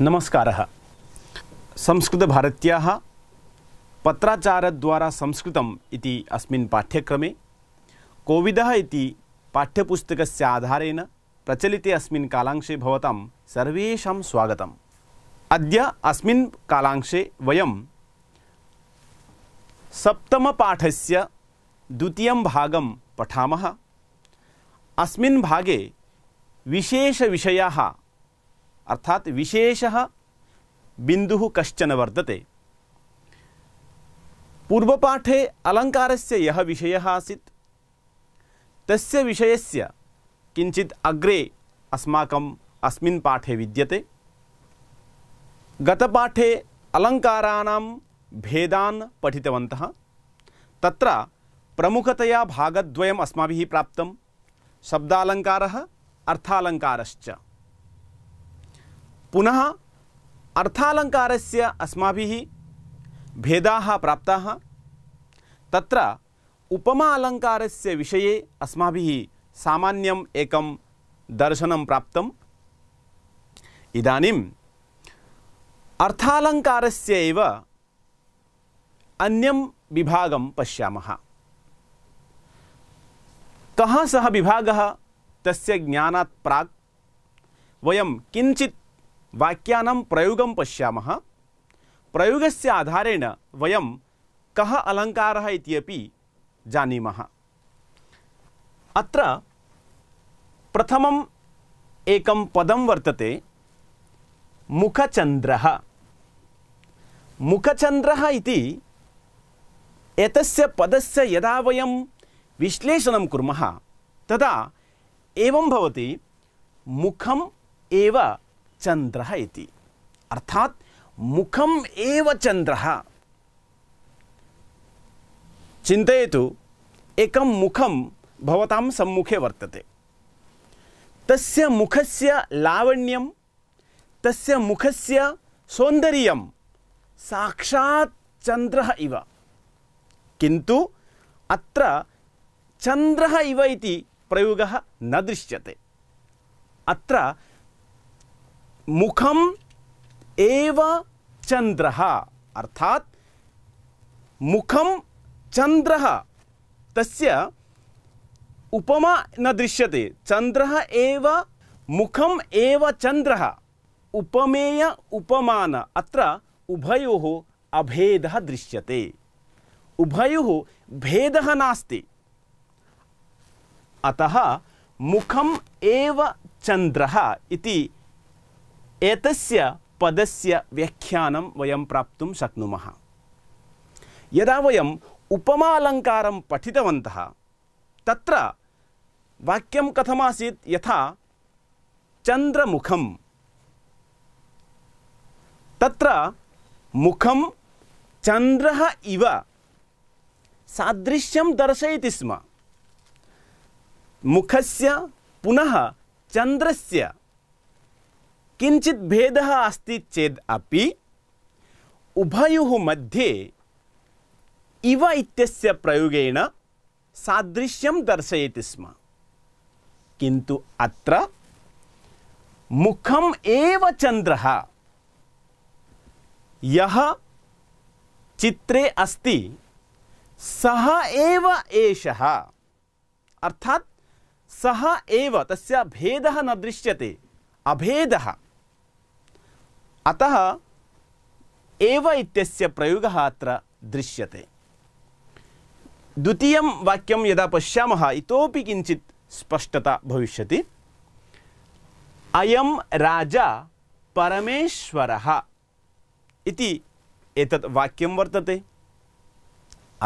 नमस्कारः संस्कृतभारत्याः पत्राचारद्वारा संस्कृतम् इति अस्मिन् पाठ्यक्रमे कोविदः इति पाठ्यपुस्तकस्य आधारेण प्रचलिते अस्मिन् कालांशे भवतां सर्वेषां स्वागतम् अद्य अस्मिन् कालांशे वयं सप्तमपाठस्य द्वितीयं भागं पठामः अस्मिन् भागे विशेषविषयाः अर्थात् विशेष बिंदु कश्चन वर्तते पूर्वपाठे अलंकार से विषयः आसीत् तस्य विषयस्य किञ्चित् अग्रे अस्माकम् अस्मिन् पाठे विद्यते गतपाठे अलङ्काराणां भेदान् पठितवन्तः तत्र प्रमुखतया भागद्वयम् अस्माभिः प्राप्तं शब्दालङ्कारः अर्थालङ्कारश्च पुनः अर्थालङ्कारस्य अस्माभिः भेदाः प्राप्ताः तत्र उपमा अलङ्कारस्य विषये अस्माभिः सामान्यम् एकं दर्शनं प्राप्तम् इदानीम् अर्थालङ्कारस्य एव अन्यं विभागं पश्यामः कः सः विभागः तस्य ज्ञानात् प्राक् वयं किञ्चित् वाक्या प्रयोग पशा प्रयोग से आधारेण वयं कः अलङ्कारः इत्यपि जानीमः अत्र प्रथमम् एकं पदं वर्तते मुखचन्द्रः मुखचन्द्रः एतस्य पदस्य यदा वयं विश्लेषण कुर्मः तदा एवं भवति मुखम् एव चन्द्रः इति अर्थात् मुखम् एव चन्द्रः चिन्तयतु एकं मुखं भवतां सम्मुखे वर्तते तस्य मुखस्य लावण्यं तस्य मुखस्य सौन्दर्यं साक्षात् चन्द्रः इव किन्तु अत्र चन्द्रः इव इति प्रयोगः न दृश्यते अत्र मुखम एव चंद्र अर्थात मुखम चंद्र तस्य उपमा न दृश्य चंद्रः एव मुखम एव चंद्र उपमेय उपमान अत्र उभयोः अभेदः दृश्यते उभयो भेद नास्ति अतः मुखम एव चंद्र इति एतस्य पदस्य व्याख्यानं वयं प्राप्तुं शक्नुमः यदा वयम् उपमालङ्कारं पठितवन्तः तत्र वाक्यं कथमासीत् यथा चन्द्रमुखं तत्र मुखं चन्द्रः इव सादृश्यं दर्शयति स्म मुखस्य पुनः चन्द्रस्य किंचित भेद अस्त चेद उभयु मध्ये इव इत्यस्य प्रयोगेण सादृश्यम दर्शयति स्म किंतु अत्र मुखम एव चन्द्रः यः चित्रे अस्ति सः एव एषः अर्थात् सः एव तस्य भेदः न दृश्यते अभेदः अतः एव इत्यस्य प्रयोगः अत्र दृश्यते द्वितीयं वाक्यं यदा पश्यामः इतोपि किञ्चित् स्पष्टता भविष्यति अयं राजा परमेश्वरः इति एतत् वाक्यं वर्तते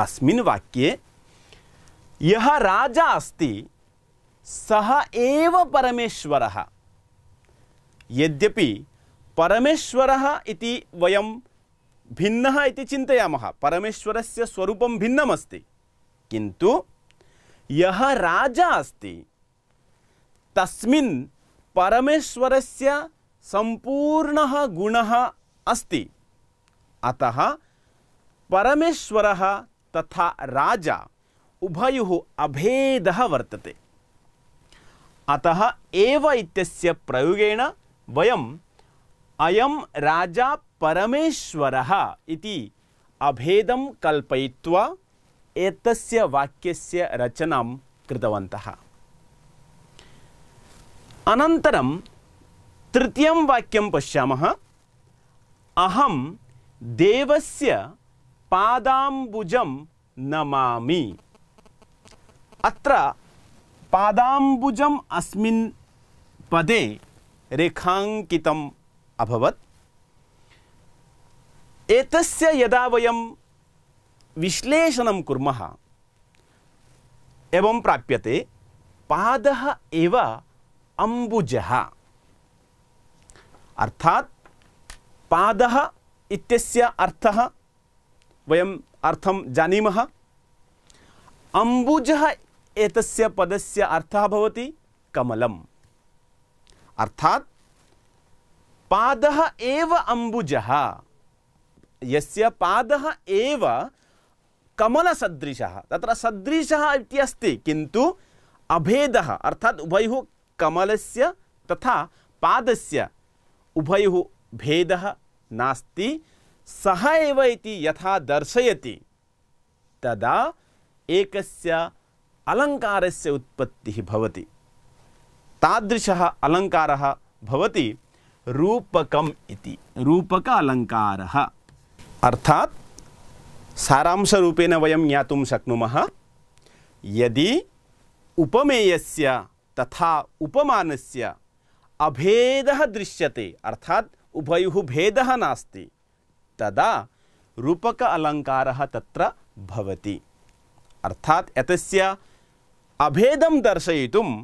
अस्मिन् वाक्ये यः राजा अस्ति सः एव परमेश्वरः यद्यपि परमेश्वरः इति वयं भिन्नः इति चिन्तयामः परमेश्वरस्य स्वरूपं भिन्नमस्ति किन्तु यः राजा तस्मिन् परमेश्वरस्य सम्पूर्णः गुणः अस्ति अतः परमेश्वरः तथा राजा उभयोः अभेदः वर्तते अतः एव इत्यस्य प्रयोगेण वयं अयम राजा परमेश्वरः इति अभेदं कल्पयित्वा एतस्य वाक्यस्य रचनां कृतवन्तः अनन्तरं तृतीयं वाक्यं पश्यामः अहं देवस्य पादाम्बुजं नमामि अत्र पादाम्बुजम् अस्मिन् पदे रेखाङ्कितं अभवत् एतस्य यदा वयं विश्लेषणं कुर्मः एवं प्राप्यते पादः एव अम्बुजः अर्थात् पादः इत्यस्य अर्थः वयम् अर्थं जानीमः अम्बुजः एतस्य पदस्य अर्थः भवति कमलम् अर्थात् पाद एव अम्बुजः यस्य पादः एव कमलसदृशः तत्र अभेद इत्यस्ति किन्तु कमल से तथा पाद से भेदः भेद सः एव इति यथा दर्शयति तदा एक अलंकार से उत्पत्ति अलंकार अलङ्कारः भवति रूपकम इति रूपक अलङ्कारः अर्थात् सारांशरूपेण वयं ज्ञातुं शक्नुमः यदि उपमेयस्य तथा उपमानस्य अभेदः दृश्यते अर्थात् उभयोः भेदः नास्ति तदा रूपक अलङ्कारः तत्र भवति अर्थात् एतस्य अभेदं दर्शयितुम्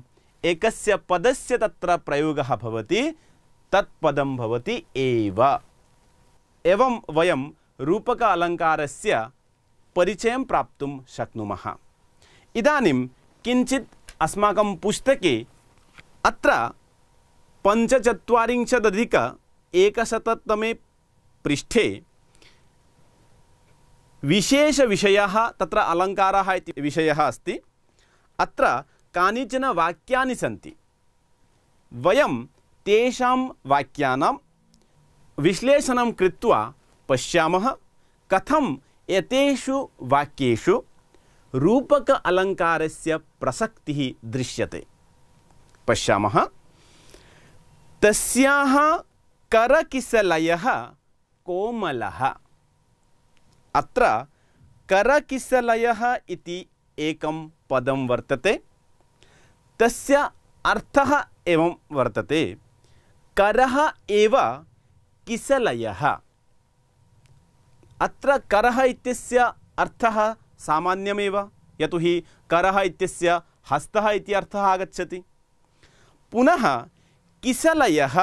एकस्य पदस्य तत्र प्रयोगः भवति तत्पदं भवति एव एवं वयं रूपक अलङ्कारस्य परिचयं प्राप्तुं शक्नुमः इदानीं किञ्चित् अस्माकं पुस्तके अत्र पञ्चचत्वारिंशदधिक एकशततमे पृष्ठे विशेषविषयः तत्र अलङ्कारः इति विषयः अस्ति अत्र कानिचन वाक्यानि सन्ति वयं तेषां वाक्यानां विश्लेषणं कृत्वा पश्यामः कथं एतेषु वाक्येषु रूपक अलंकारस्य प्रसक्तिः दृश्यते पश्यामः तस्याः करकिसलयः कोमलः अत्र करकिसलयः इति एकं पदं वर्तते तस्य अर्थः एवं वर्तते करः एव किसलयः अत्र करः इत्यस्य अर्थः सामान्यमेव यतोहि करः इत्यस्य हस्तः इति अर्थः आगच्छति पुनः किसलयः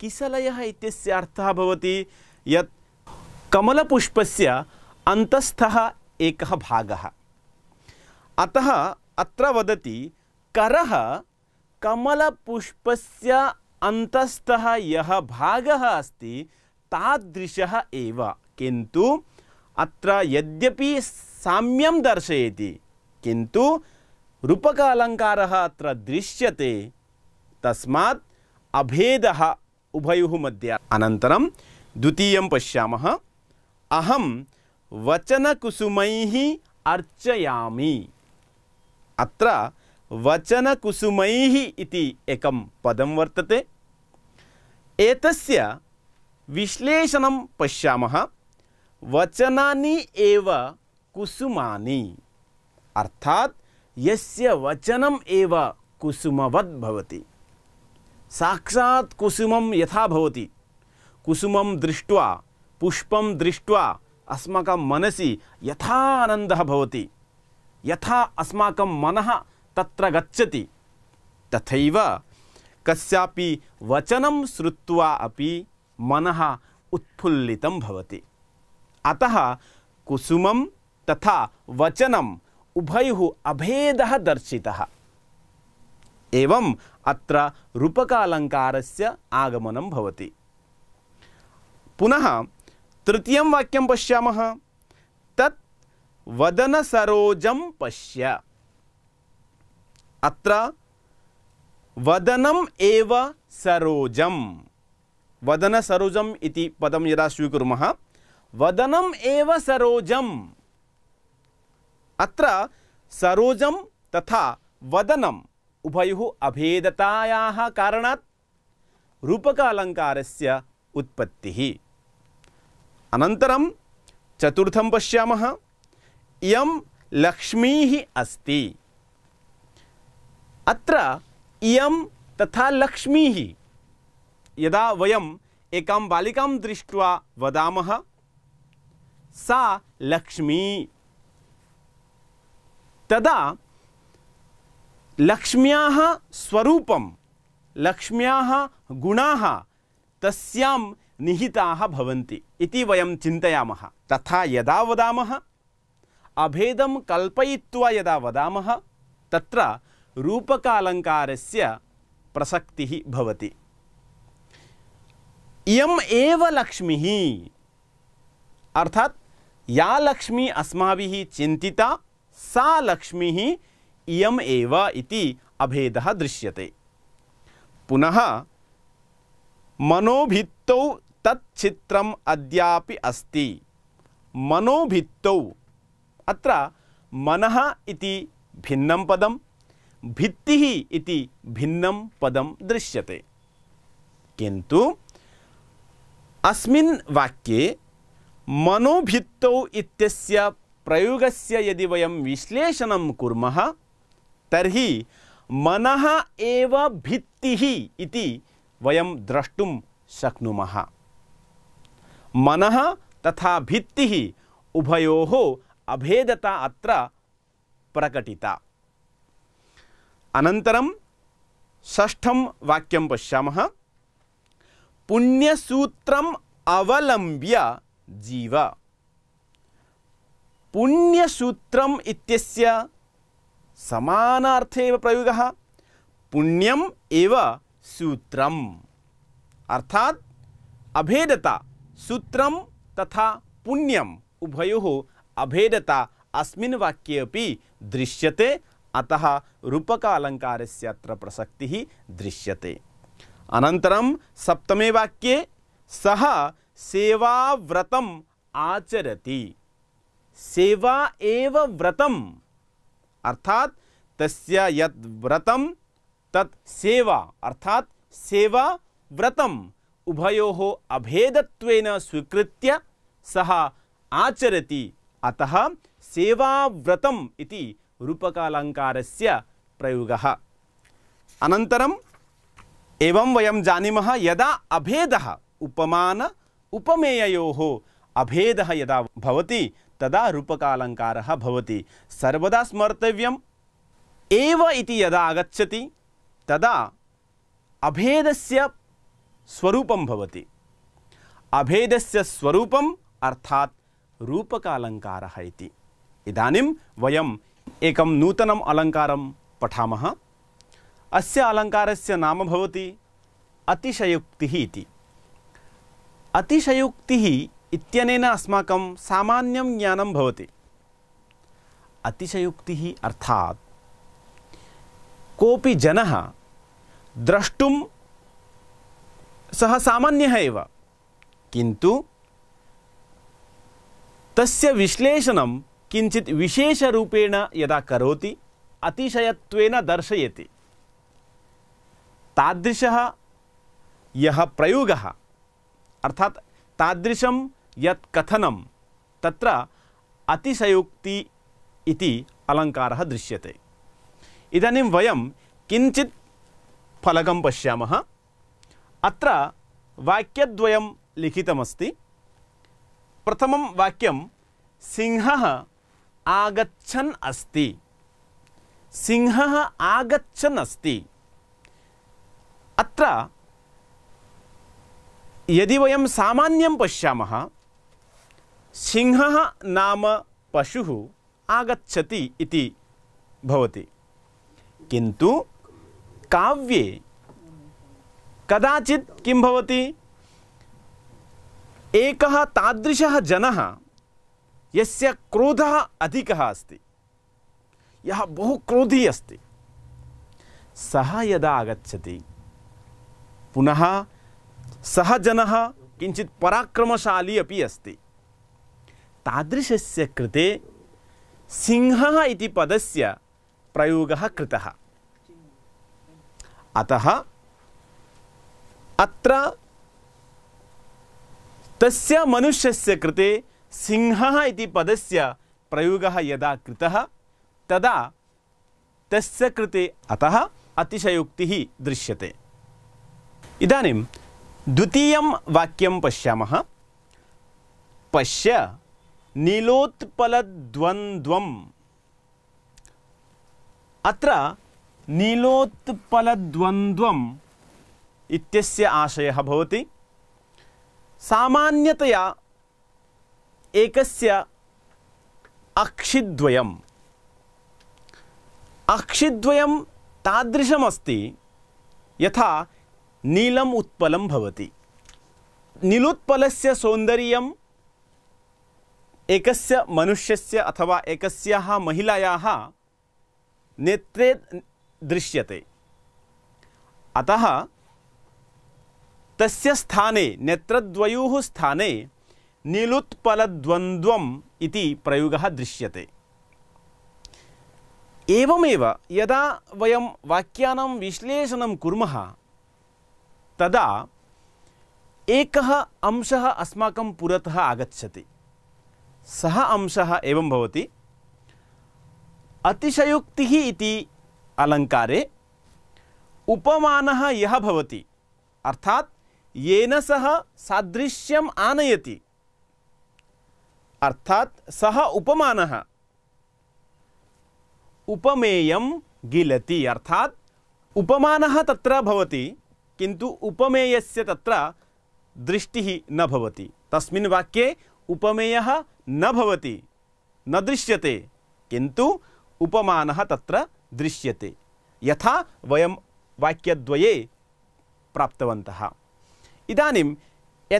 किसलयः इत्यस्य अर्थः भवति यत् कमलपुष्पस्य अन्तस्थः एकः भागः अतः अत्र वदति करः कमलपुष्पस्य अंतस्थ यः भागः अस्ति तादृशः एव किन्तु अत्र यद्यपि साम्यं दर्शयति किन्तु रूपक अलङ्कारः अत्र दृश्यते तस्मात् अभेदः उभयोः मध्ये अनन्तरं द्वितीयं पश्यामः अहं वचनकुसुमैः अर्चयामि अत्र वचनकुसुमैः इति एकं पदं वर्तते एतस्य विश्लेषणं पश्यामः वचनानि एव कुसुमानि अर्थात् यस्य वचनम् एव कुसुमवद् भवति साक्षात् कुसुमं यथा भवति कुसुमं दृष्ट्वा पुष्पं दृष्ट्वा अस्माकं मनसि यथा आनन्दः भवति यथा अस्माकं मनः तत्र गच्छति तथैव कस्यापि वचनं श्रुत्वा अपि मनः उत्फुल्लितं भवति अतः कुसुमं तथा वचनम् उभयुः अभेदः दर्शितः एवम् अत्र रूपकालङ्कारस्य आगमनं भवति पुनः तृतीयं वाक्यं पश्यामः तत् वदनसरोजं पश्य अत्र वदनम एव सरोजम वदन सरोजम इति पदम यदा स्वीकुर्मः वदनम एव सरोजम अत्र सरोजम तथा वदनम उभयोः अभेदतायाः कारणात् रूपकालङ्कारस्य उत्पत्तिः अनन्तरं चतुर्थं पश्यामः इयं लक्ष्मीः अस्ति अत्र इयं तथा लक्ष्मीः यदा वयम् एकां बालिकां दृष्ट्वा वदामः सा लक्ष्मी तदा लक्ष्म्याः स्वरूपं लक्ष्म्याः गुणाः तस्यां निहिताः भवन्ति इति वयं चिन्तयामः तथा यदा वदामः अभेदं कल्पयित्वा यदा वदामः तत्र रूपकालङ्कारस्य प्रसक्तिः भवति इयम् एव लक्ष्मीः अर्थात् या लक्ष्मी अस्माभिः चिन्तिता सा लक्ष्मीः इयम् एव इति अभेदः दृश्यते पुनः मनोभित्तौ तच्चित्रम् अद्यापि अस्ति मनोभित्तौ अत्र मनः इति भिन्नं पदं भित्ति इति भिन्नं पदं दृश्यते किन्तु अस्मिन् वाक्ये मनोभित्तौ इत्यस्य प्रयोगस्य यदि वयं विश्लेषणं कुर्मः तर्हि मनः एव भित्तिः इति वयं द्रष्टुं शक्नुमः मनः तथा भित्तिः उभयोः अभेदता अत्र प्रकटिता अनम षष्ठं पशा पुण्यसूत्र अवलब्य जीव पुण्यसूत्र इत्यस्य समानार्थे एव प्रयोगः पुण्यम् एव सूत्रम् अभेदता सूत्रं तथा पुण्यम उभयोः अभेदता अस्मिन् वाक्ये अपि दृश्यते अतः रूपक अलङ्कारस्य अत्र प्रसक्तिः दृश्यते अनन्तरं सप्तमे वाक्ये सह सेवाव्रत आचरति सेवा एव व्रतम् अर्थात तस्य यद् व्रतं तत् सेवा अर्थात सेवा व्रतम् उभयोः अभेदत्वेन स्वीकृत्य सह आचरति अतः सेवाव्रतम् इति रूपकालङ्कारस्य से प्रयोग अन वयं जानीमः यदा अभेद उपमान उपमेयो अभेद यदा भवति तदा रूपकालङ्कारः सर्वदा स्मर्तव्यम् एव इति यदा आगच्छति तदा अभेदस्य स्वरूपं भवति अभेदस्य स्वरूपम् अर्थात् रूपकालङ्कारः इति इदानीं एकं नूतनम् अलङ्कारं पठामः अस्य अलङ्कारस्य नाम भवति अतिशयोक्तिः इति अतिशयोक्तिः इत्यनेन अस्माकं सामान्यं ज्ञानं भवति अतिशयोक्तिः अर्थात् कोऽपि जनः द्रष्टुं सः सामान्यः एव किन्तु तस्य विश्लेषणं किञ्चित् विशेषरूपेण यदा करोति अतिशयत्वेन दर्शयति तादृशः यः प्रयोगः अर्थात् तादृशं यत् कथनं तत्र अतिशयोक्ति इति अलङ्कारः दृश्यते इदानीं वयं किञ्चित् फलकं पश्यामः अत्र वाक्यद्वयं लिखितमस्ति प्रथमं वाक्यं सिंहः आगच्छन् अस्ति सिंह आगच्छन् अस्ति अत्र यदि वयं सामान्यं पश्यामः सिंह नाम पशु आगच्छति इति भवति किन्तु काव्ये कदाचित् किं भवति एकः तादृशः जनः यस्य क्रोधः अधिकः अस्ति यः बहु क्रोधी अस्ति सः यदा आगच्छति पुनः सः जनः किञ्चित् पराक्रमशाली अपि अस्ति तादृशस्य कृते सिंहः इति पदस्य प्रयोगः कृतः अतः अत्र तस्य मनुष्यस्य कृते सिंहः इति पदस्य प्रयोगः यदा कृतः तदा तस्य कृते अतः अतिशयोक्तिः दृश्यते इदानीं द्वितीयं वाक्यं पश्यामः पश्य नीलोत्पलद्वन्द्वम् अत्र नीलोत्पलद्वन्द्वम् इत्यस्य आशयः भवति सामान्यतया एकस्य अक्षिद्वयम् अक्षिद्वयं तादृशमस्ति यथा नीलम् उत्पलं भवति नीलोत्पलस्य सौन्दर्यम् एकस्य मनुष्यस्य अथवा एकस्याः महिलायाः नेत्रे दृश्यते अतः तस्य स्थाने नेत्रद्वयोः स्थाने निलुत्पलद्वन्द्वम् इति प्रयोगः दृश्यते एवमेव यदा वयं वाक्यानां विश्लेषणं कुर्मः तदा एकः अंशः अस्माकं पुरतः आगच्छति सः अंशः एवं भवति अतिशयुक्तिः इति अलङ्कारे उपमानः यः भवति अर्थात् येन सः सादृश्यम् आनयति अर्थात सह उपमान उपमेय गिलति अर्थात उपमान तत्र भवति किन्तु उपमेयस्य तत्र दृष्टिः न भवति तस्मिन् वाक्ये उपमेय न भवति न दृश्यते किंतु उपमान तत्र दृश्यते यथा वयं वाक्यद्वये प्राप्तवन्तः इदानीं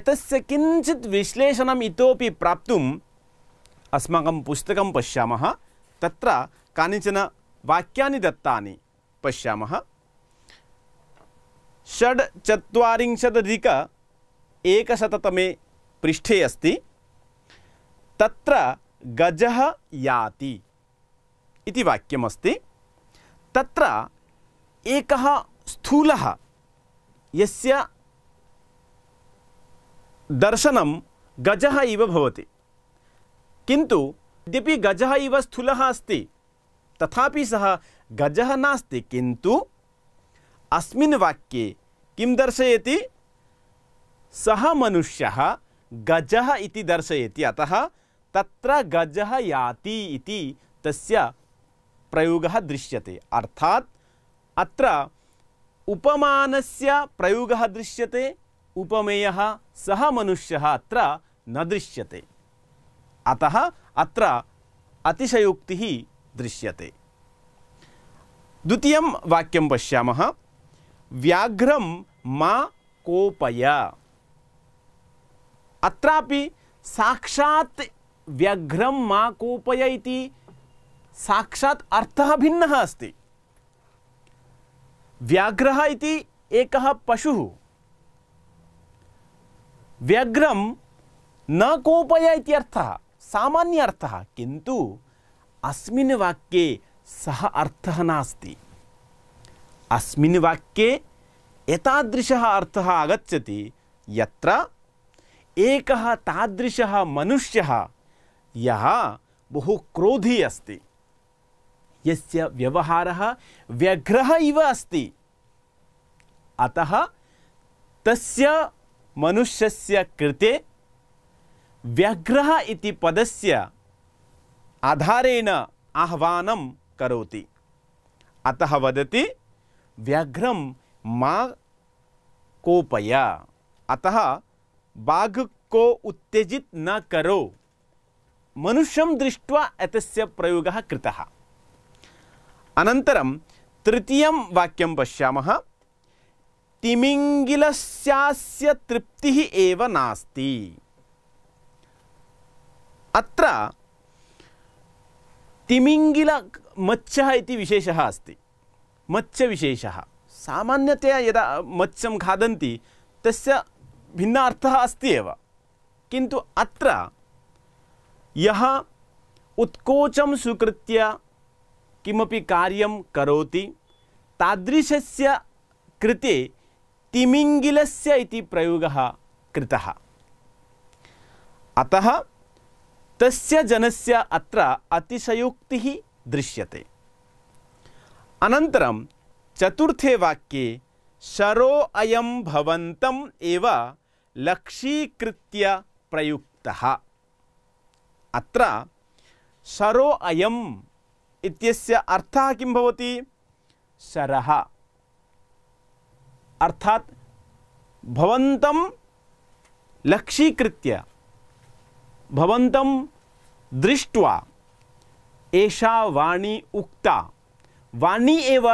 एतस्य किञ्चित् विश्लेषणम् इतोपि प्राप्तुं अस्माकं पुस्तक पशा तत्र कानिचन वाक्यानि दत्तानि पश्यामः षड्चत्वारिंशदधिक पृष्ठे अस्ति तत्र गजः याति इति वाक्यमस्ति तत्र एकः स्थूलः यस्य दर्शनं गजः इव भवति किंतु यद्यपि गज इव स्थूल अस्त तथा सह गज नास्ति किन्तु अस्मिन् वाक्ये किं दर्शयति सः मनुष्यः गजः इति अतः तत्र गजः याति इति तस्य प्रयोगः दृश्यते अर्थात् अत्र उपमानस्य प्रयोगः दृश्यते उपमेयः सः मनुष्यः अत्र न दृश्यते अतः अतिशयोक्ति दृश्य दृश्यते द्वितीय वाक्यं पशा व्याघ्र मा कोपय अत्रापि साक्षात् कोपय साक्षात् अर्थ भिन्न अस्त व्याघ्र एक पशु व्याघ्र न कोपय इत्यर्थः सामान्य अर्थ किंतु अस्मिन् वाक्ये सह अर्थः नास्ति अस्मिन् वाक्ये एतादृशः अर्थः आगच्छति यत्र एकः तादृशः मनुष्यः यः बहु क्रोधी अस्ति यस्य व्यवहारः व्यग्रः इव अस्ति अतः तस्य मनुष्यस्य कृते व्यग्रः इति पदस्य आधारेण आह्वानं करोति अतः वदति व्याघ्रं मा कोपय अतः बाघ को उत्तेजित न करो मनुष्यं दृष्ट्वा एतस्य प्रयोगः कृतः अनन्तरं तृतीयं वाक्यं पश्यामः तिमिङ्गिलस्यास्य तृप्तिः एव नास्ति अत्र तिमिङ्गिलमच्चः इति विशेषः अस्ति मच्चविशेषः सामान्यतया यदा मच्चं खादन्ति तस्य भिन्न अर्थः अस्ति एव किन्तु अत्र यः उत्कोचं स्वीकृत्य किमपि कार्यं करोति तादृशस्य कृते तिमिङ्गिलस्य इति प्रयोगः कृतः अतः तस्य जनस्य अत्र अतिशयोक्तिः दृश्यते अनन्तरं चतुर्थे वाक्ये शरो अयं भवन्तम् एव लक्ष्यीकृत्य प्रयुक्तः अत्र शरो अयम् इत्यस्य अर्थः किं भवति शरः अर्थात् भवन्तं लक्ष्यीकृत्य भवंतम दृष्ट्वा एषा वाणी उक्ता वाणी एव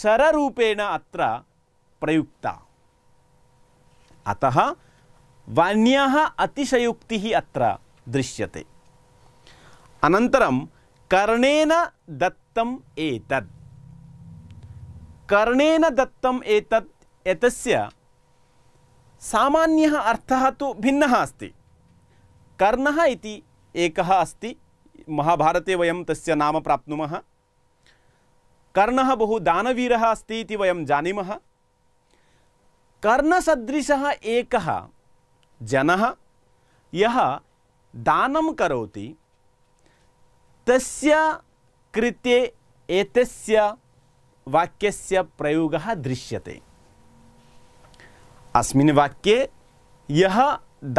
सररूपेण अत्र प्रयुक्ता अतः वाण्याः अतिशयुक्ति अत्र दृश्यते अनन्तरं कर्णेन दत्तम् एतद् कर्णेन दत्तम् एतत् एतस्य सामान्यः अर्थः तु भिन्नः अस्ति कर्ण इति एक अस्ति महाभारते वयं तस्य नाम प्राप्त कर्ण बहु दानवीर अस्ती इति जानी जानीमः कर्णसदृशः एकः जनः यः दानं करोति तस्य कृते एतस्य वाक्यस्य प्रयोगः दृश्यते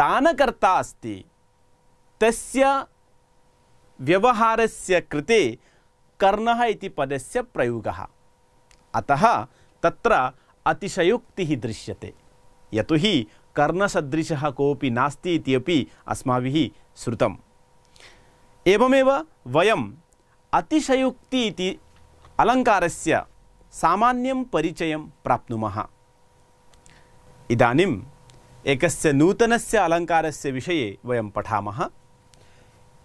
दानकर्ता अस्ट तस्य व्यवहारस्य कृते कर्णः इति पदस्य प्रयोगः अतः तत्र अतिशयोक्तिः दृश्यते यतो हि कर्णसदृशः कोऽपि नास्ति इत्यपि अस्माभिः श्रुतम् एवमेव वयम् अतिशयोक्ति इति अलङ्कारस्य सामान्यं परिचयं प्राप्नुमः इदानीम् एकस्य नूतनस्य अलङ्कारस्य विषये वयं पठामः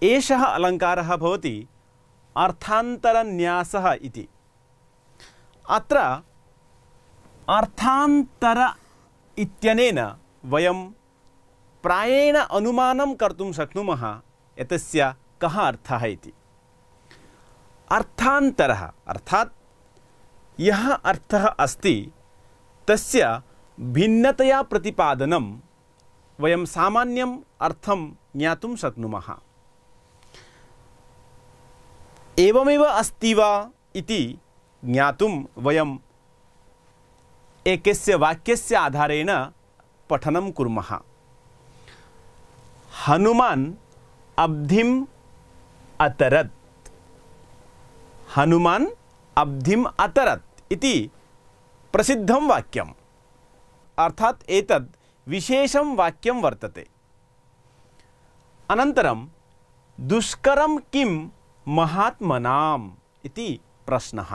एषः अलङ्कारः भवति अर्थान्तरन्यासः इति अत्र अर्थान्तर इत्यनेन वयं प्रायेण अनुमानं कर्तुं शक्नुमः एतस्य कः अर्थः इति अर्थान्तरः अर्थात् यः अर्थः अस्ति तस्य भिन्नतया प्रतिपादनं वयं सामान्यम् अर्थं ज्ञातुं शक्नुमः एवमेव अस्ति वा इति ज्ञातुं वयम् एकस्य वाक्यस्य आधारेण पठनं कुर्मः हनुमान् अब्धिम् अतरत् हनुमान् अब्धिम् अतरत् इति प्रसिद्धं वाक्यम् अर्थात् एतद् विशेषं वाक्यं वर्तते अनन्तरं दुष्करं किम् महात्मनाम इति प्रश्नः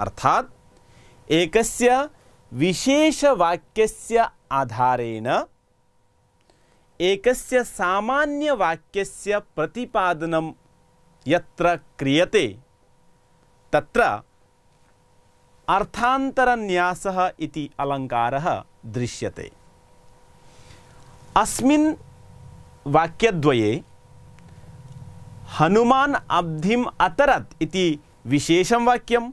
अर्थात् एकस्य विशेषवाक्यस्य आधारेण एकस्य सामान्यवाक्यस्य प्रतिपादनं यत्र क्रियते तत्र अर्थान्तरन्यासः इति अलङ्कारः दृश्यते अस्मिन् वाक्यद्वये हनुमान अब्धिम अतरत इति विशेषं वाक्यम्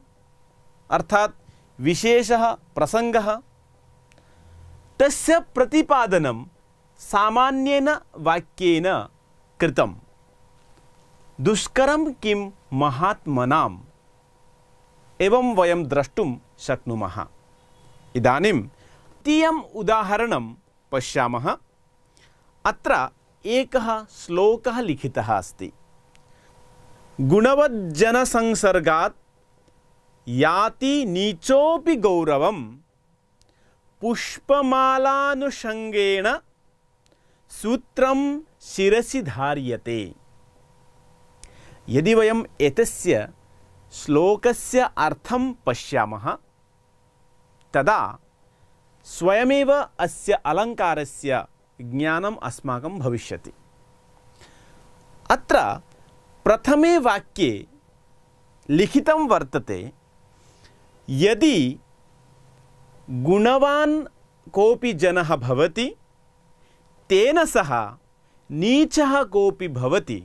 अर्थात् विशेषः प्रसङ्गः तस्य प्रतिपादनं सामान्येन वाक्येन कृतं दुष्करं किं महात्मनाम् एवं वयं द्रष्टुं शक्नुमः इदानीं तृतीयम् उदाहरणं पश्यामः अत्र एकः श्लोकः लिखितः अस्ति गुणवज्जनसंसर्गात् याति नीचोपि गौरवं पुष्पमालानुषङ्गेण सूत्रं शिरसि धार्यते यदि वयम् एतस्य श्लोकस्य अर्थं पश्यामः तदा स्वयमेव अस्य अलङ्कारस्य ज्ञानम् अस्माकं भविष्यति अत्र प्रथमे वाक्ये लिखित वर्तते यदि गुणवान कोऽपि जनः भवति तेन सह नीचः कोऽपि भवति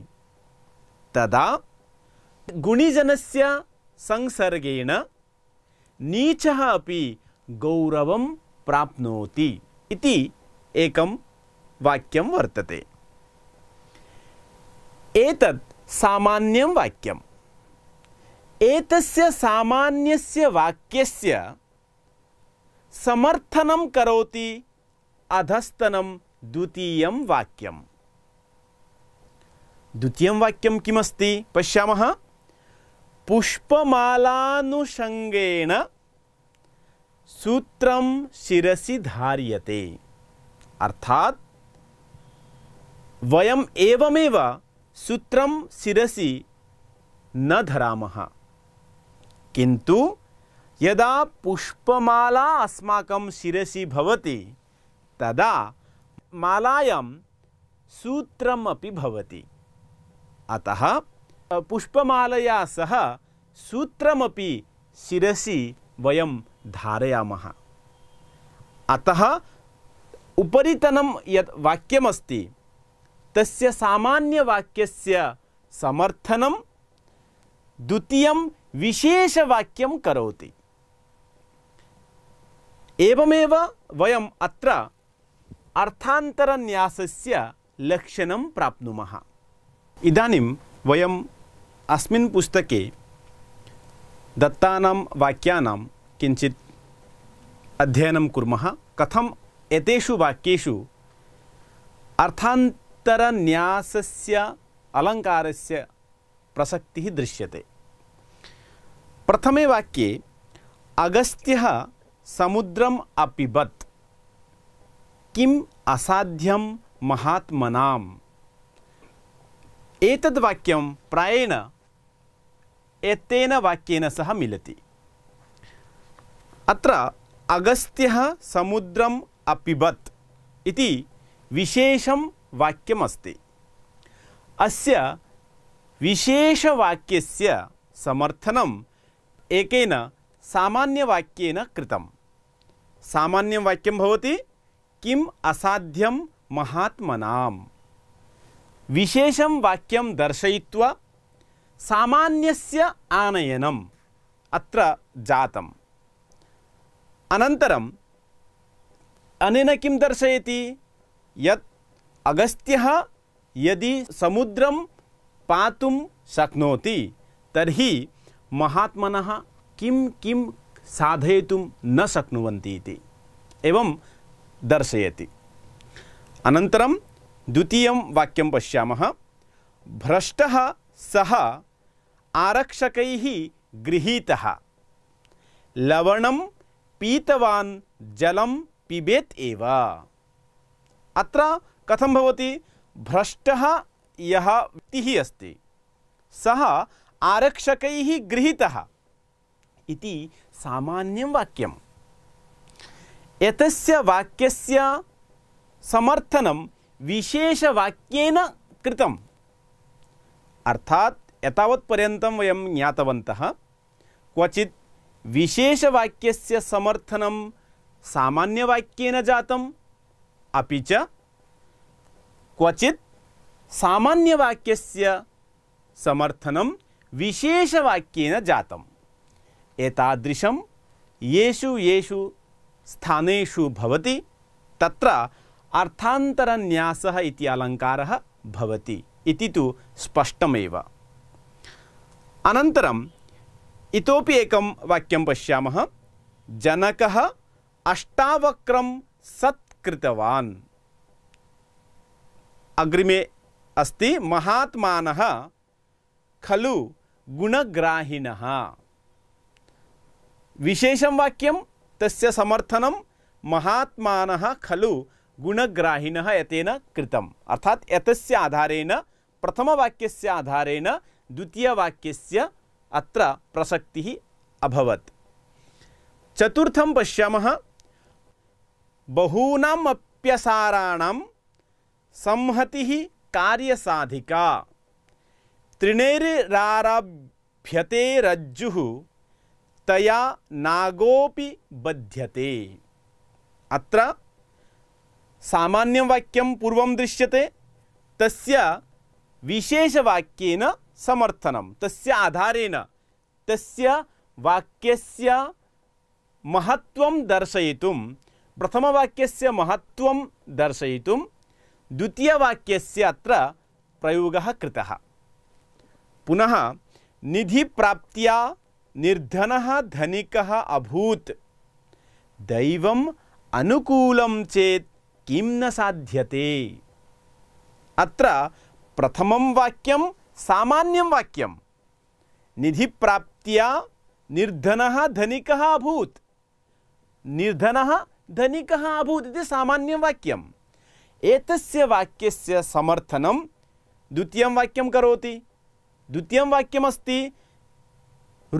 तदा गुणिजनस्य संसर्गेण नीचः अपि गौरवं प्राप्नोति इति एकं वाक्यं वर्तते एतत् सामान्यं वाक्यम् एतस्य सामान्यस्य वाक्यस्य समर्थनं करोति अधस्तनं द्वितीयं वाक्यं द्वितीयं वाक्यं किमस्ति पश्यामः पुष्पमालानुषङ्गेण सूत्रं शिरसि धार्यते अर्थात् वयम् एवमेव सूत्रम शिरसि न धरामः किंतु यदा पुष्पमाला अस्माकं शिरसि भवति तदा मालायां सूत्रम् अतः पुष्पमालया सह सूत्रमपि शिरसि वयं धारयामः अतः उपरितनं यत् वाक्यमस्ति तस्य सामान्यवाक्यस्य समर्थनं द्वितीयं विशेषवाक्यं करोति एवमेव वयम् अत्र अर्थान्तरन्यासस्य लक्षणं प्राप्नुमः इदानीं वयम् अस्मिन् पुस्तके दत्तानां वाक्यानां किञ्चित् अध्ययनं कुर्मः कथम् एतेषु वाक्येषु अर्थान् उत्तर उत्तरन्यासस्य अलङ्कारस्य दृश्य है प्रथम वाक्ये अगस्त्यः समुद्रम् अपिबत् किम् असाध्यम महात्मनाम् एतद् वाक्यं प्रायेण एतेन वाक्येन सह मिलती अत्र अगस्त्यः समुद्रम् अपिबत् इति वाक्यमस्ति अस्य विशेषवाक्यस्य समर्थनम् एकेन सामान्यवाक्येन कृतं सामान्यं वाक्यं भवति किम् असाध्यं महात्मनां विशेषं वाक्यं दर्शयित्वा सामान्यस्य आनयनम् अत्र जातम् अनन्तरम् अनेन किं दर्शयति यत् अगस्त्य यदि समुद्र पा शक्नोति तर्हि महात्म किं कि साधय न शक्नुवन्ति एवं दर्शयति अनतर द्वितीयं वाक्यं पशा भ्रष्ट सह आरक्षक गृहीतः लवण पीतवा जलम पिबेत अत्र कथम होती भ्रष्ट यहाँ व्यक्तिः अस्ति सः आरक्षकैः गृहीतः इति सामान्यं वाक्यम् एतस्य वाक्यस्य समर्थनं विशेषवाक्येन कृतम् अर्थात् एतावत्पर्यन्तं वयं ज्ञातवन्तः क्वचित् विशेषवाक्यस्य समर्थनं सामान्यवाक्येन जातम् अपि क्वचि सामान्यवाक्यस्य समर्थनं विशेषवाक्येन जातम् एतादृशं येषु येषु स्थानेषु भवति तत्र अर्थान्तरन्यासः इति अलङ्कारः भवति वाक्यं पश्यामः जनकः अष्टावक्रं सत् अग्रिमे अस्ति महात्मानः खलु गुणग्राहिणः विशेषं वाक्यं तस्य समर्थनं महात्मानः खलु गुणग्राहिणः यतेन कृतम् अर्थात् एतस्य आधारेण प्रथमवाक्यस्य आधारेण द्वितीयवाक्यस्य अत्र प्रसक्तिः अभवत् चतुर्थं पश्यामः बहूनाम् अप्यसाराणां संहति कार्य साधिका त्रिनेरारभ्यते रज्जु तया नागोपि बध्यते अत्र सामान्यं वाक्यं पूर्वं दृश्यते तस्य विशेषवाक्येन समर्थनं तस्य आधारेण तस्य वाक्यस्य महत्त्वं दर्शयितुं प्रथमवाक्यस्य महत्त्वं दर्शयितुं द्वितीयवाक्यस्य अत्र प्रयोगः कृतः पुनः निधि निधिप्राप्त्या निर्धनः धनिकः अभूत् दैवम् अनुकूलं चेत् किं न साध्यते अत्र प्रथमं वाक्यं सामान्यं वाक्यं निधिप्राप्त्या निर्धनः धनिकः अभूत् निर्धनः धनिकः अभूत् इति सामान्यं वाक्यं एतस्य वाक्यस्य समर्थनं द्वितीयं वाक्यं करोति द्वितीयं वाक्यमस्ति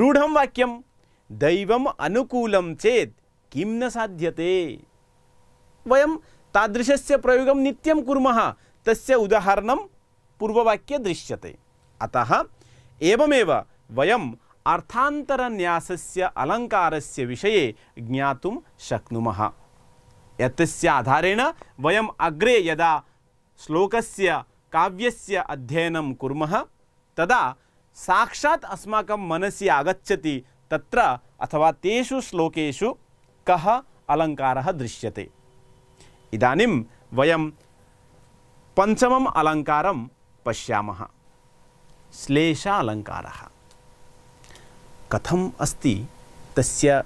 रूढं वाक्यं दैवम् अनुकूलं चेत् किं न साध्यते वयं तादृशस्य प्रयोगं नित्यं कुर्मः तस्य उदाहरणं पूर्ववाक्ये दृश्यते अतः एवमेव वयम् अर्थान्तरन्यासस्य अलङ्कारस्य विषये ज्ञातुं शक्नुमः यस्य आधारेण वयम् अग्रे यदा श्लोकस्य काव्यस्य अध्ययनं कुर्मः तदा साक्षात् अस्माकं मनसि आगच्छति तत्र अथवा तेषु श्लोकेषु कः अलङ्कारः दृश्यते इदानीं वयं पञ्चमम् अलङ्कारं पश्यामः श्लेष अलङ्कारः कथम् अस्ति तस्य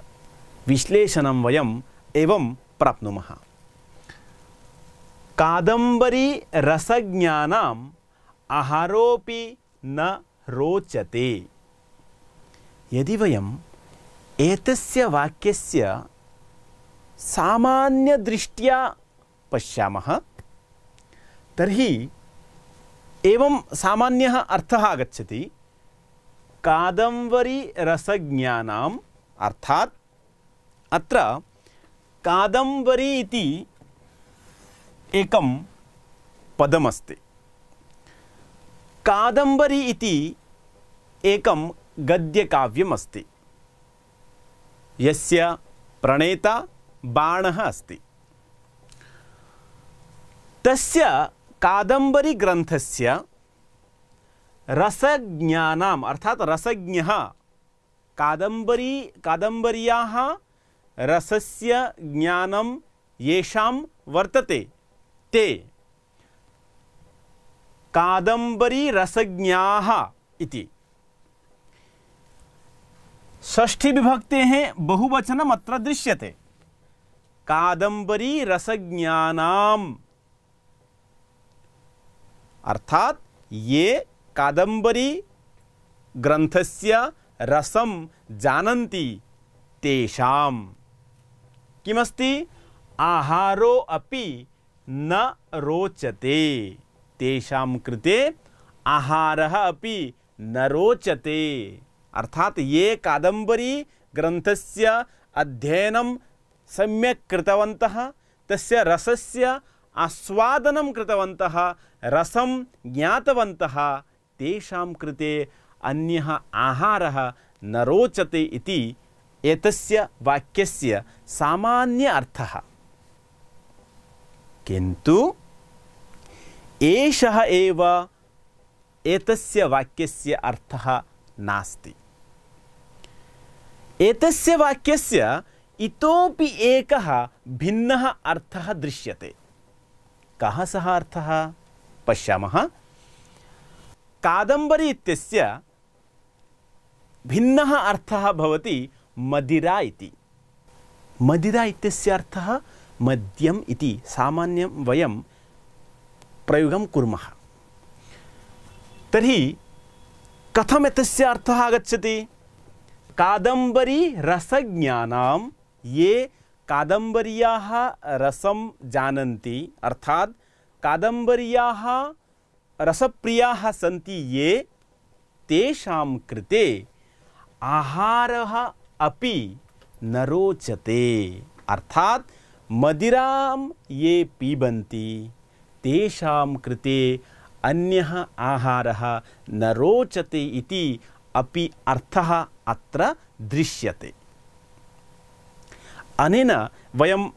विश्लेषणं वयम् एवं प्राप्नुमः कादम्बरी रसज्ञानाम् आहारोऽपि न रोचते यदि वयम् एतस्य वाक्यस्य सामान्यदृष्ट्या पश्यामः तर्हि एवं सामान्यः अर्थः आगच्छति कादम्बरीरसज्ञानाम् अर्थात् अत्र कादंबरी इति एकं पदमस्ति कादम्बरी इति एकं गद्यकाव्यमस्ति यस्य प्रणेता बाणः अस्ति तस्य कादम्बरीग्रन्थस्य रसज्ञानाम् अर्थात् रसज्ञः कादम्बरी कादम्बर्याः रसस्य ज्ञानम येषाम वर्तते ते कादंबरी रसज्ञाः इति षष्ठी विभक्ते हैं बहुवचनम अत्र दृश्यते कादंबरी रसज्ञानाम अर्थात ये कादंबरी ग्रंथस्य रसम जानन्ति तेषाम् किमस्ति आहारो अपि न रोचते तेषां कृते आहारः अपि न रोचते अर्थात ये कादम्बरी ग्रन्थस्य अध्ययनं सम्यक् कृतवन्तः तस्य रसस्य आस्वादनं कृतवन्तः रसं ज्ञातवन्तः तेषां कृते अन्यः आहारः न रोचते इति एतस्य वाक्यस्य सामान्य अर्थः किन्तु एषः एव एतस्य वाक्यस्य अर्थः नास्ति एतस्य वाक्यस्य इतोपि एकः भिन्नः अर्थः दृश्यते कः सः अर्थः पश्यामः कादम्बरी इत्यस्य भिन्नः अर्थः भवति मदिरा इति मदिरा इत्यस्य अर्थः मद्यम् इति सामान्यं वयं प्रयोगं कुर्मः तर्हि कथम् एतस्य अर्थः आगच्छति कादम्बरी रसज्ञानां ये कादम्बर्याः रसं जानन्ति अर्थात् कादम्बर्याः रसप्रियाः सन्ति ये तेषां कृते आहारः अपि न रोचते अर्थात मदिरा ये पीबंती तेषां कृते अन्यः आहारः न रोचते अपि अर्थः अत्र दृश्यते अनेन वयम्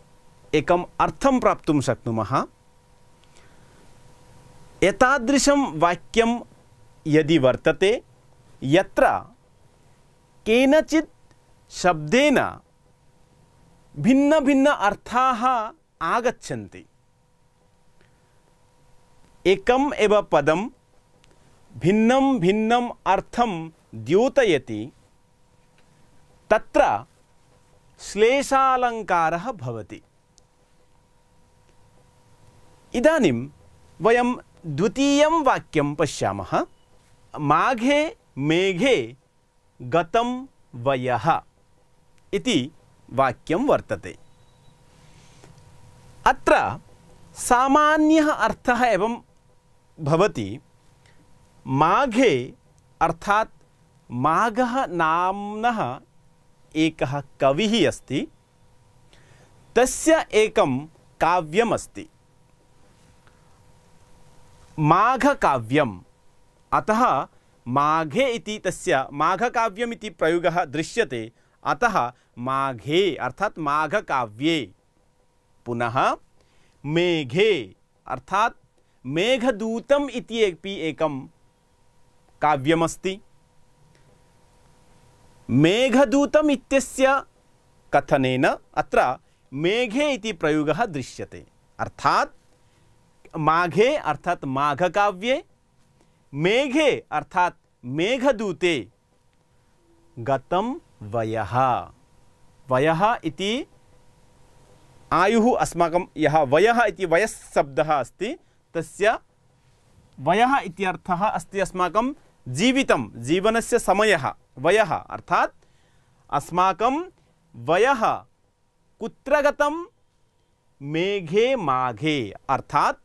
एकम् अर्थं प्राप्तुं शक्नुमः एतादृशं वाक्यं यदि वर्तते यत्र केनचित् शब्देन भिन्न अर्थाः आगच्छन्ति एकम् एव पदं भिन्नं भिन्नम् अर्थं द्योतयति तत्र श्लेषालङ्कारः भवति इदानीं वयं द्वितीयं वाक्यं पश्यामः माघे मेघे गतं वयः इति वाक्यं वर्तते अत्र सामान्यः अर्थः एवं भवति माघे अर्थात् माघः नाम्नः एकः कविः अस्ति तस्य एकं काव्यमस्ति माघकाव्यम् अतः माघे इति तस्य माघकाव्यम् इति प्रयोगः दृश्यते अतः माघे अर्थात माघ काव्ये पुनः मेघे अर्थात मेघदूतम इत्यपि एकम काव्यमस्ति मेघदूतम कथन कथनेन प्रयोग मेघे इति प्रयोगः दृश्यते अर्थात माघे अर्थात मेघे अर्थात मेघदूते गतम वयः वयः इति आयुः अस्माकं यः वयः इति अस्त अस्ति तस्य वयः इत्यर्थः अस्ति अस्माकं जीवितं जीवनस्य समयः वयः अर्थात् अस्माकं वयः कुत्र गतं मेघे माघे अर्थात्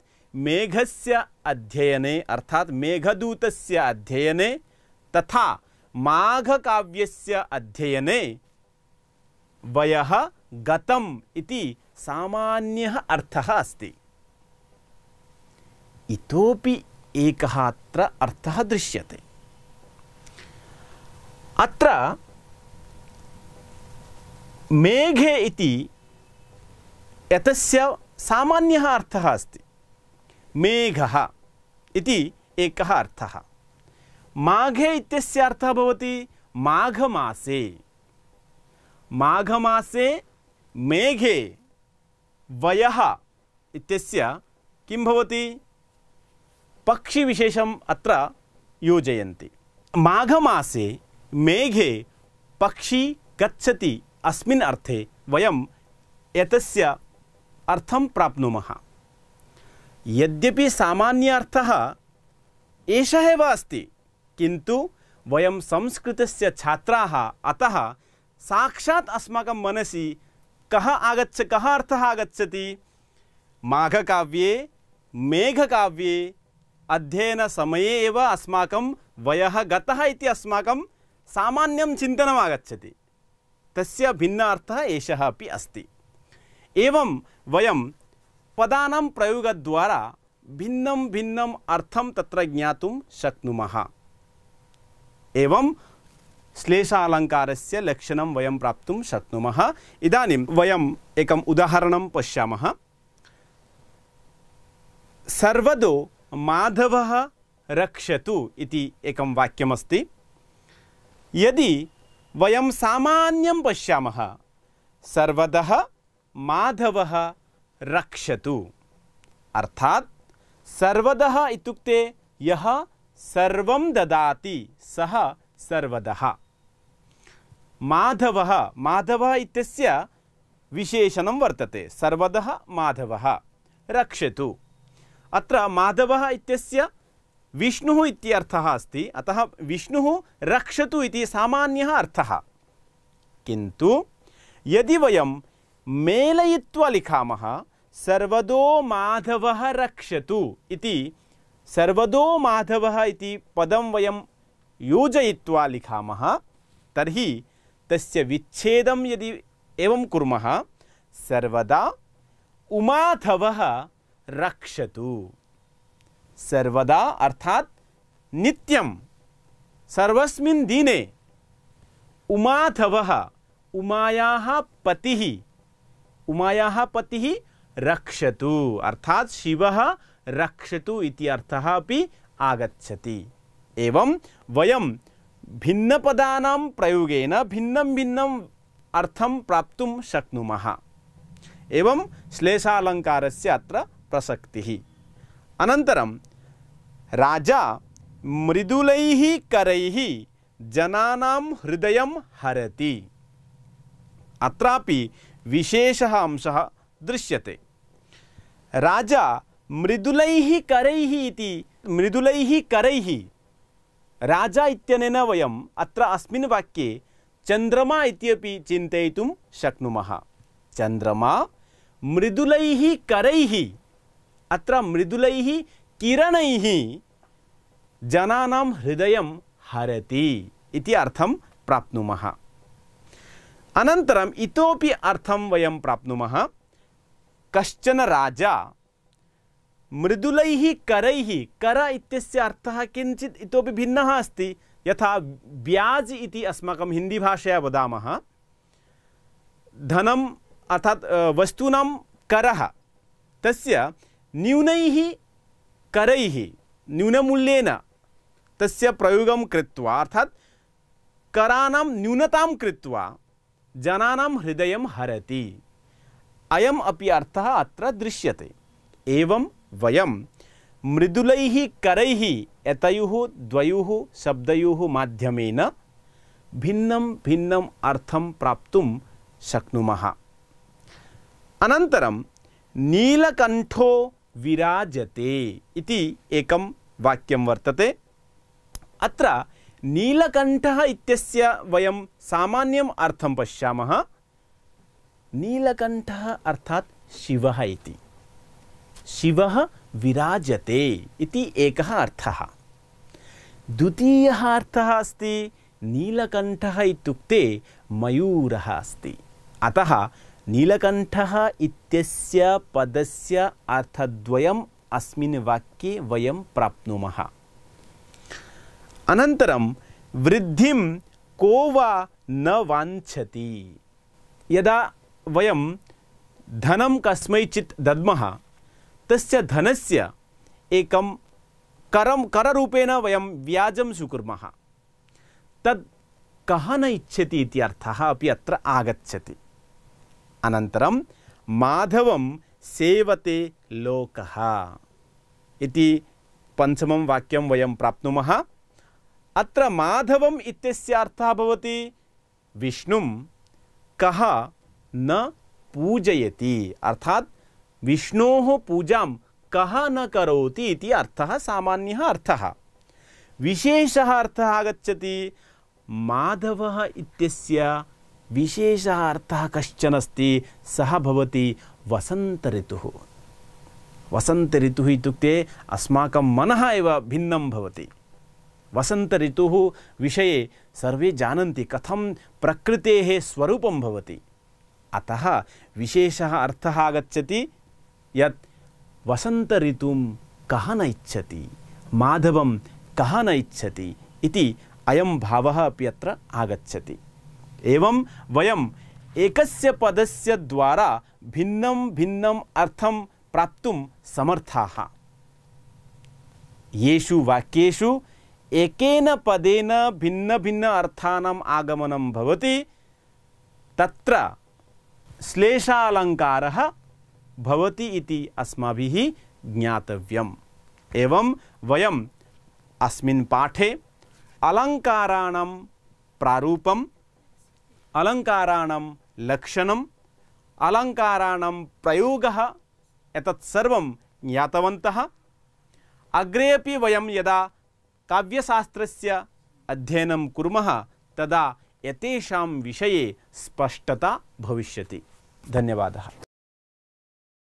मेघस्य अध्ययने अर्थात् मेघदूतस्य अध्ययने तथा माघकाव्यस्य अध्ययने वयः गतम् इति सामान्यः अर्थः अस्ति इतोपि एकः अत्र अर्थः दृश्यते अत्र मेघे इति एतस्य सामान्यः अर्थः अस्ति मेघः इति एकः अर्थः माघे इत्यस्य अर्थः भवति माघमासे माघमासे मेघे वयः इत्यस्य किं भवति पक्षिविशेषम् अत्र योजयन्ति माघमासे मेघे पक्षी गच्छति अस्मिन् अर्थे वयं एतस्य अर्थं प्राप्नुमः यद्यपि सामान्य अर्थः एषः एव अस्ति किन्तु वयं संस्कृतस्य छात्राः अतः साक्षा अस्माक मनसी कः आगच्छ कः अर्थः आगच्छति माघकाव्ये मेघकाव्ये अध्ययनसमये एव अस्माक वय गतः इति अस्माकं सामान्यं चिन्तनम् आगच्छति अस्त भिन्न अर्थः एषः अपि अस्ति एवं वयं पदानां प्रयोगद्वारा भिन्नं भिन्नम् अर्थं तत्र ज्ञातुं शक्नुमः एवं श्लेषालङ्कारस्य लक्षणं वयं प्राप्तुं शक्नुमः इदानीं वयम् एकम् उदाहरणं पश्यामः सर्वदो माधवः रक्षतु इति एकं वाक्यमस्ति यदि वयं सामान्यं पश्यामः सर्वतः माधवः रक्षतु अर्थात् सर्वदः इत्युक्ते यः सर्वं ददाति सः सर्वदः माधवः माधवः इत्यस्य विशेषणं वर्तते सर्वदः माधवः रक्षतु अत्र माधवः इत्यस्य विष्णुः इत्यर्थः अस्ति अतः विष्णुः रक्षतु इति सामान्यः अर्थः किन्तु यदि वयं मेलयित्वा लिखामः सर्वदो माधवः रक्षतु इति सर्वदो माधवः इति पदं वयं योजयित्वा लिखामः तर्हि यदि एवं कुर्मः सर्वदा उमाधवः रक्षतु सर्वदा अर्थात नित्यम सर्वस्मिन् दिने उमाथवः उमायाः पतिः उमायाः पतिः रक्षतु अर्थात शिवः रक्षतु इत्यर्थः अपि आगच्छति एवं वयं भिन्नपदानां प्रयोगेन भिन्नं भिन्नम् अर्थं प्राप्तुं शक्नुमः एवं श्लेषालङ्कारस्य अत्र प्रसक्तिः अनन्तरं राजा मृदुलैः करैः जनानां हृदयं हरति अत्रापि विशेषः अंशः दृश्यते राजा मृदुलैः करैः इति मृदुलैः करैः राजा इत्यनेन वयम् अत्र अस्मिन् वाक्ये चन्द्रमा इत्यपि चिन्तयितुं शक्नुमः चन्द्रमा मृदुलैः करैः अत्र मृदुलैः किरणैः जनानां हृदयं हरति इति अर्थं प्राप्नुमः अनन्तरम् इतोपि अर्थं वयं प्राप्नुमः कश्चन राजा मृदुल करैः कर अर्थ अर्थः किञ्चित् भिन्न अस्त यहाँ ब्याज अस्माक हिंदी भाषा हिन्दीभाषया वदामः अर्थात वस्तूना कर त्यून कर न्यूनमूल्य करैः न्यूनमूल्येन तस्य प्रयोगं कृत्वा अर्थात् कराणां न्यूनतां कृत्वा जनानां हृदयं हरति अयम् अपि अर्थः अत्र दृश्यते एवं वयम मृदुल करै एतयु द्वयु शब्दयु मध्यमेन भिन्नं भिन्नम् अर्थं प्राप्तुं शक्नुमः अनन्तरं नीलकण्ठो विराजते एक एकं वाक्यं वर्तते अत्र नीलकंठ इत्यस्य वयं सामान्यम् अर्थं पश्यामः नीलकण्ठः अर्थात् शिवः इति शिवः विराजते इति एकः अर्थः द्वितीयः अर्थः अस्ति नीलकण्ठः इत्युक्ते मयूरः अस्ति अतः नीलकण्ठः इत्यस्य पदस्य अर्थद्वयम् अस्मिन् वाक्ये वयं प्राप्नुमः अनन्तरं वृद्धिं को वा न वाञ्छति यदा वयं धनं कस्मैचित् दद्मः तस्य धनस्य एकं करं कररूपेण वयं व्याजं स्वीकुर्मः तद् कः न इच्छति इत्यर्थः अपि अत्र आगच्छति अनन्तरं माधवं सेवते लोकः इति पञ्चमं वाक्यं वयं प्राप्नुमः अत्र माधवम् इत्यस्य अर्थः भवति विष्णुं कः न पूजयति अर्थात् विष्णो पूजा कह न कौती अर्थ अर्थः अर्थ विशेष अर्थ आगछति माधव विशेष अर्थ कशन अस्त सहती वसंत ऋतु वसंत ऋतु अस्माक मन भिन्न वसंत ऋतु विषय सर्वे जानते कथम प्रकृते स्वरूप अतः विशेष अर्थ आगछति यत् वसन्त ऋतुं कः न इच्छति माधवं कः न इच्छति इति अयं भावः अत्र आगच्छति एवं वयम् एकस्य पदस्य द्वारा भिन्नं भिन्नम अर्थं प्राप्तुं समर्थाः येषु वाक्येषु एकेन पदेन भिन्नभिन्न अर्थानाम् आगमनं भवति तत्र श्लेषालङ्कारः भवति इति अस्माभिः ज्ञातव्यम् एवं वयम् अस्मिन् पाठे अलङ्काराणां प्रारूपम् अलङ्काराणां लक्षणम् अलङ्काराणां प्रयोगः एतत् सर्वं ज्ञातवन्तः अग्रे अपि वयं यदा काव्यशास्त्रस्य अध्ययनं कुर्मः तदा एतेषां विषये स्पष्टता भविष्यति धन्यवादः